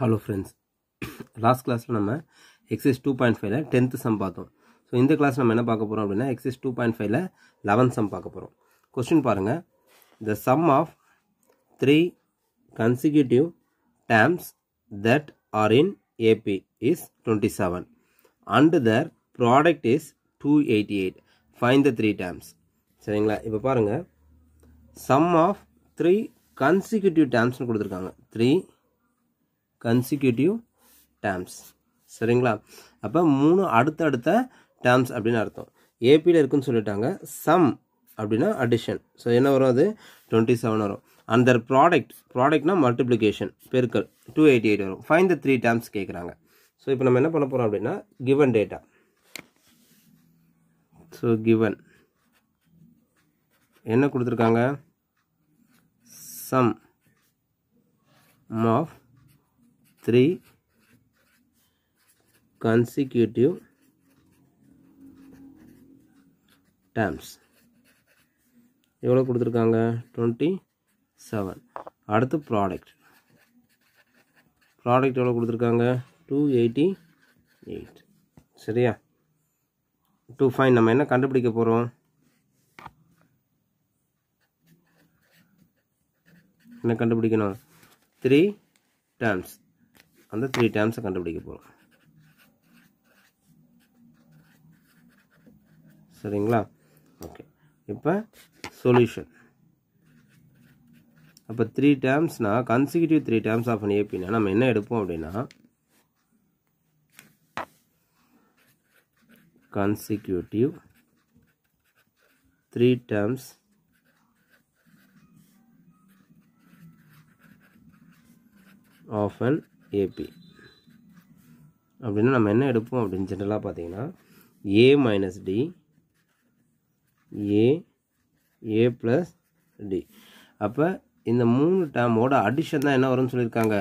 hello friends last கிளாஸில் நம்ம exercise two point ஃபைவ்ல டென்த்து சம் பார்த்தோம் ஸோ இந்த கிளாஸ் நம்ம என்ன பார்க்க போகிறோம் அப்படின்னா எக்ஸைஸ் டூ பாயிண்ட் ஃபைவ்ல லெவன்த் சம் பார்க்க போகிறோம் கொஸ்டின் பாருங்கள் the sum of three consecutive terms that are in AP is twenty seven and their product is two eighty eight find the three terms சரிங்களா இப்போ பாருங்கள் சம் ஆஃப் த்ரீ கன்சிக்யூட்டிவ் டேம்ஸ்னு கொடுத்துருக்காங்க three consecutive டேம்ஸ் சரிங்களா அப்போ மூணு அடுத்தடுத்த டேர்ம்ஸ் அப்படின்னு அர்த்தம் ஏபியில் இருக்குன்னு சொல்லிட்டாங்க சம் அப்படின்னா அடிஷன் ஸோ என்ன வரும் அது டுவெண்ட்டி செவன் வரும் அந்த ப்ராடக்ட் ப்ராடக்ட்னா மல்டிப்ளிகேஷன் பெருக்கல் டூ எயிட்டி எயிட் வரும் ஃபைன் த த்ரீ டேர்ம்ஸ் கேட்குறாங்க ஸோ இப்போ நம்ம என்ன பண்ண போகிறோம் அப்படின்னா கிவன் டேட்டா ஸோ கிவன் என்ன கொடுத்துருக்காங்க sum of three consecutive terms எவ்வளோ கொடுத்துருக்காங்க டுவெண்ட்டி செவன் அடுத்து ப்ராடக்ட் ப்ராடக்ட் எவ்வளோ கொடுத்துருக்காங்க டூ எயிட்டி எயிட் சரியா டூ ஃபைன் நம்ம என்ன கண்டுபிடிக்க போகிறோம் என்ன கண்டுபிடிக்கணும் த்ரீ டேர்ம்ஸ் அந்த த்ரீ டேர்ம்ஸை கண்டுபிடிக்க போகிறோம் சரிங்களா ஓகே இப்போ சொல்யூஷன் அப்போ த்ரீ டேர்ம்ஸ்னால் consecutive three terms of an ஏபின்னா நம்ம என்ன எடுப்போம் அப்படின்னா consecutive three terms of an AP அப்படின்னா நம்ம என்ன எடுப்போம் அப்படின்னு ஜென்ரலாக பார்த்தீங்கன்னா a minus d a a plus d அப்போ இந்த மூணு டேமோட அடிஷன் தான் என்ன வரும்னு சொல்லியிருக்காங்க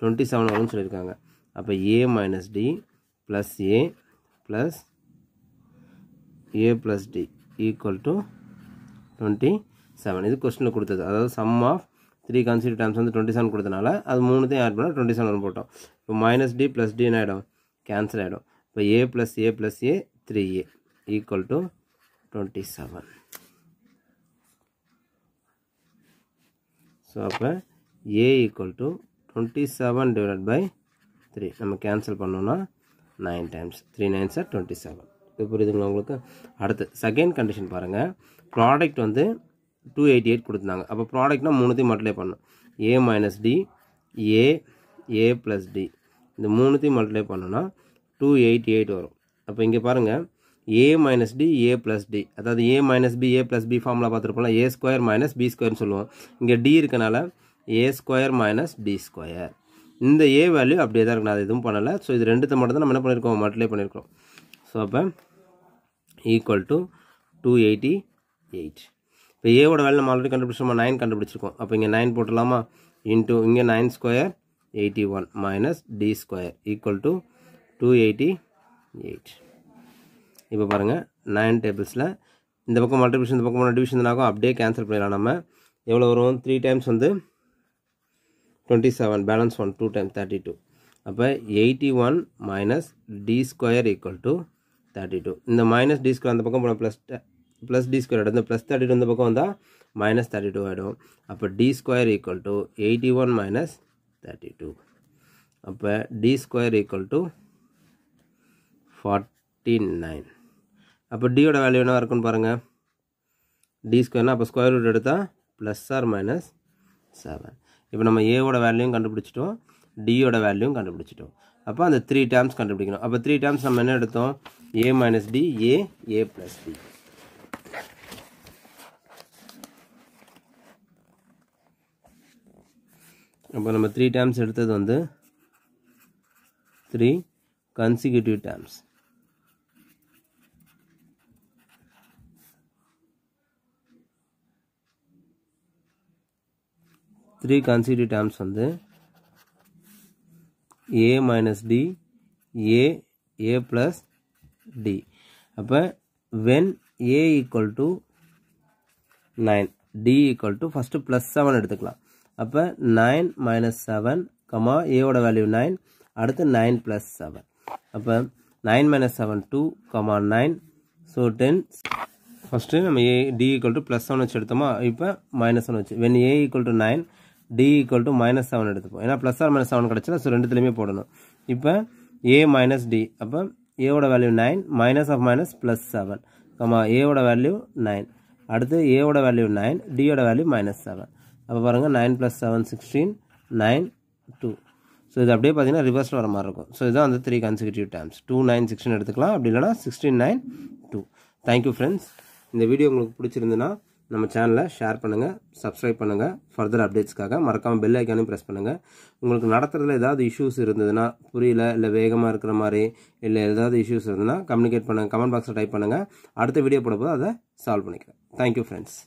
டுவெண்ட்டி செவன் வரும்னு சொல்லியிருக்காங்க அப்போ a minus d plus a plus a plus d equal to twenty seven இது கொஸ்டினில் கொடுத்தது அதாவது sum of three consecutive terms வந்து டுவெண்ட்டி செவன் கொடுத்தனால அது மூணுத்தையும் ஆட் பண்ணால் டுவெண்ட்டி செவன் போட்டோம் இப்போ மைனஸ் டி ப்ளஸ் டி என்ன ஆகிடும் கேன்சல் ஆகிடும் இப்போ a plus a plus a three a equal to twenty seven so அப்போ a equal to twenty seven divide by three நம்ம கேன்சல் பண்ணோன்னா nine times three nine sir twenty seven இது புரியுதுங்களா உங்களுக்கு அடுத்து செகண்ட் கண்டிஷன் பாருங்கள் ப்ராடக்ட் வந்து two eighty eight கொடுத்துருந்தாங்க அப்போ ப்ராடக்ட்னா மூணுத்தையும் மல்டிப்ளை பண்ணும் a minus d a a plus d இந்த மூணுத்தையும் மல்டிப்ளை பண்ணோன்னா டூ எயிட்டி எயிட் வரும் அப்போ இங்கே பாருங்கள் a minus d a plus d அதாவது a minus b a plus b ஃபார்மில் பார்த்துருப்போம்ல ஏ ஸ்கொயர் மைனஸ் பி ஸ்கொயர்னு சொல்லுவோம் இங்கே டி இருக்கனால a square minus d square இந்த ஏ வேல்யூ அப்படியே தான் இருக்கு நான் அதை எதுவும் பண்ணலை ஸோ இது ரெண்டுத்த மட்டும் தான் நம்ம என்ன பண்ணியிருக்கோம் மட்டிலே பண்ணியிருக்கோம் ஸோ அப்போ equal to two eighty eight இப்போ ஏவோட வேலை நம்ம ஆல்ரெடி கண்டுபிடிச்சிருக்கோம் நைன் கண்டுபிடிச்சிருக்கோம் அப்போ இங்கே நைன் போட்டலாமா இன்ட்டு இங்கே nine square eighty one minus d square equal to two eighty eight இப்போ பாருங்கள் நைன் டேபிள்ஸில் இந்த பக்கம் மல்டிபிஷன் இந்த பக்கம் டிவிஷன் தானாகும் அப்படியே கேன்சல் பண்ணிடலாம் நம்ம எவ்வளோ வரும் த்ரீ டைம்ஸ் வந்து twenty seven balance one two time thirty two அப்போ eighty one minus d square equal to thirty two இந்த மைனஸ் டி ஸ்கொயர் அந்த பக்கம் போனால் ப்ளஸ் ப்ளஸ் டி ஸ்கொயர் ஆகிடும் இந்த ப்ளஸ் தேர்ட்டி டூ இந்த பக்கம் வந்தால் மைனஸ் தேர்ட்டி டூ ஆகிடும் அப்போ d square equal to eighty one minus thirty two அப்போ d square equal to forty nine அப்போ டியோட வேல்யூ என்ன இருக்குன்னு பாருங்கள் டி ஸ்கொயர்னால் அப்போ ஸ்கொயர் ரூட் எடுத்தால் ப்ளஸ் ஆர் மைனஸ் செவன் இப்போ நம்ம ஏவோட வேல்யூயும் கண்டுபிடிச்சிட்டோம் டியோட வேல்யூவும் கண்டுபிடிச்சிட்டோம் அப்போ அந்த த்ரீ டேர்ம்ஸ் கண்டுபிடிக்கணும் அப்போ த்ரீ டேர்ம்ஸ் நம்ம என்ன எடுத்தோம் a minus d a a plus d அப்போ நம்ம த்ரீ டேம்ஸ் எடுத்தது வந்து three consecutive times three consecutive terms வந்து a minus d a a plus d அப்போ when a equal to nine d equal to first plus seven எடுத்துக்கலாம் அப்போ nine minus seven comma ஏவோட value nine அடுத்து nine plus seven அப்போ nine minus seven two comma nine so ten first நம்ம a d equal to plus seven வச்சு எடுத்தோமா இப்போ minus one வச்சு when a equal to nine d equal to minus seven எடுத்துப்போம் ஏன்னா plus or minus seven கிடச்சினா so ரெண்டுத்துலையுமே போடணும் இப்போ ஏ மைனஸ் டி அப்போ ஏவோட value nine minus of minus plus seven comma ஏவோட வேல்யூ நைன் அடுத்து ஏவோட வேல்யூ நைன் டியோட வேல்யூ மைனஸ் செவன் அப்போ பாருங்கள் nine plus seven sixteen nine two so இது அப்படியே பார்த்தீங்கன்னா ரிவர்ஸில் வர மாதிரி இருக்கும் ஸோ இதுதான் அந்த three consecutive times two nine sixteen எடுத்துக்கலாம் அப்படி இல்லைனா sixteen nine two thank you friends இந்த வீடியோ உங்களுக்கு பிடிச்சிருந்துன்னா நம்ம சேனலை ஷேர் பண்ணுங்கள் சப்ஸ்கிரைப் பண்ணுங்கள் ஃபர்தர் அப்டேட்ஸ்க்காக மறக்காமல் பெல் ஐக்கானும் ப்ரெஸ் பண்ணுங்கள் உங்களுக்கு நடத்துறதுல ஏதாவது இஷ்யூஸ் இருந்ததுன்னா புரியல இல்லை வேகமாக இருக்கிற மாதிரி இல்லை ஏதாவது இஷ்யூஸ் இருந்ததுன்னா கம்யூனிகேட் பண்ணுங்கள் கமெண்ட் பாக்ஸில் டைப் பண்ணுங்கள் அடுத்த வீடியோ போடும்போது அதை சால்வ் பண்ணிக்கிறேன் தேங்க்யூ ஃப்ரெண்ட்ஸ்